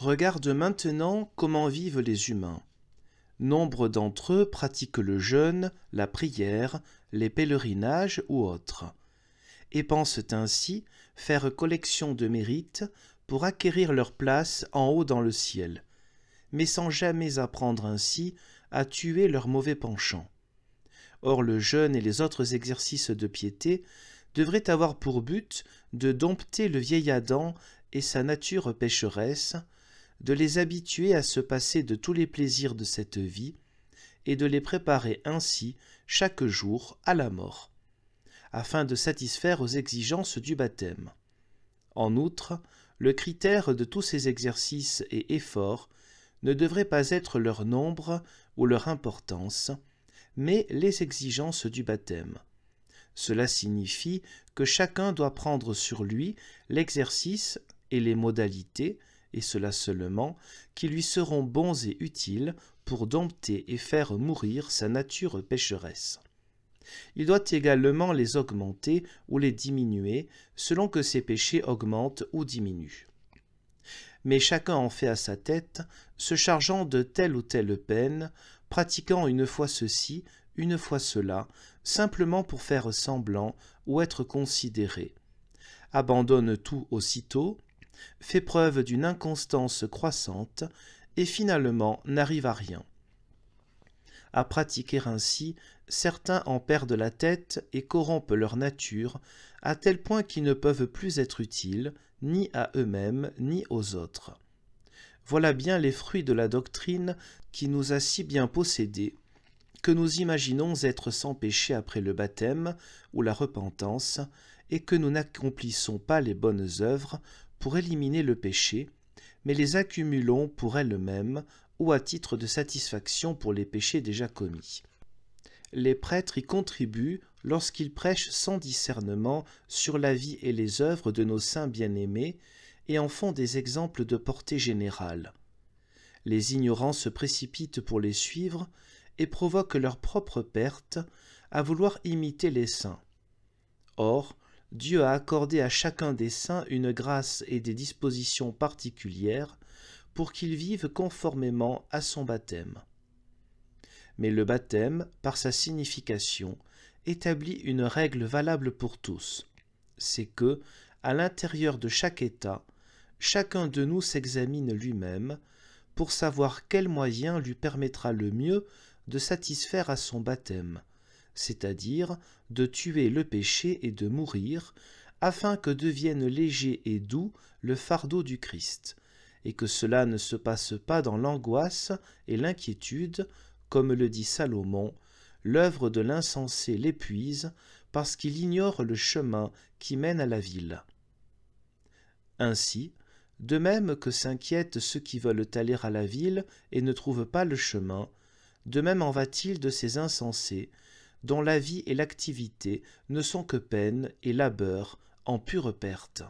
Regarde maintenant comment vivent les humains. Nombre d'entre eux pratiquent le jeûne, la prière, les pèlerinages ou autres, et pensent ainsi faire collection de mérites pour acquérir leur place en haut dans le ciel, mais sans jamais apprendre ainsi à tuer leurs mauvais penchants. Or le jeûne et les autres exercices de piété devraient avoir pour but de dompter le vieil Adam et sa nature pécheresse, de les habituer à se passer de tous les plaisirs de cette vie, et de les préparer ainsi chaque jour à la mort, afin de satisfaire aux exigences du baptême. En outre, le critère de tous ces exercices et efforts ne devrait pas être leur nombre ou leur importance, mais les exigences du baptême. Cela signifie que chacun doit prendre sur lui l'exercice et les modalités et cela seulement, qui lui seront bons et utiles pour dompter et faire mourir sa nature pécheresse. Il doit également les augmenter ou les diminuer selon que ses péchés augmentent ou diminuent. Mais chacun en fait à sa tête, se chargeant de telle ou telle peine, pratiquant une fois ceci, une fois cela, simplement pour faire semblant ou être considéré. Abandonne tout aussitôt, fait preuve d'une inconstance croissante et finalement n'arrive à rien. À pratiquer ainsi, certains en perdent la tête et corrompent leur nature, à tel point qu'ils ne peuvent plus être utiles, ni à eux-mêmes, ni aux autres. Voilà bien les fruits de la doctrine qui nous a si bien possédés, que nous imaginons être sans péché après le baptême ou la repentance, et que nous n'accomplissons pas les bonnes œuvres pour éliminer le péché, mais les accumulons pour elles-mêmes ou à titre de satisfaction pour les péchés déjà commis. Les prêtres y contribuent lorsqu'ils prêchent sans discernement sur la vie et les œuvres de nos saints bien-aimés et en font des exemples de portée générale. Les ignorants se précipitent pour les suivre et provoquent leur propre perte à vouloir imiter les saints. Or, Dieu a accordé à chacun des saints une grâce et des dispositions particulières pour qu'ils vivent conformément à son baptême. Mais le baptême, par sa signification, établit une règle valable pour tous. C'est que, à l'intérieur de chaque état, chacun de nous s'examine lui-même pour savoir quel moyen lui permettra le mieux de satisfaire à son baptême, c'est-à-dire de tuer le péché et de mourir, afin que devienne léger et doux le fardeau du Christ, et que cela ne se passe pas dans l'angoisse et l'inquiétude, comme le dit Salomon, l'œuvre de l'insensé l'épuise, parce qu'il ignore le chemin qui mène à la ville. Ainsi, de même que s'inquiètent ceux qui veulent aller à la ville et ne trouvent pas le chemin, de même en va-t-il de ces insensés dont la vie et l'activité ne sont que peine et labeur en pure perte.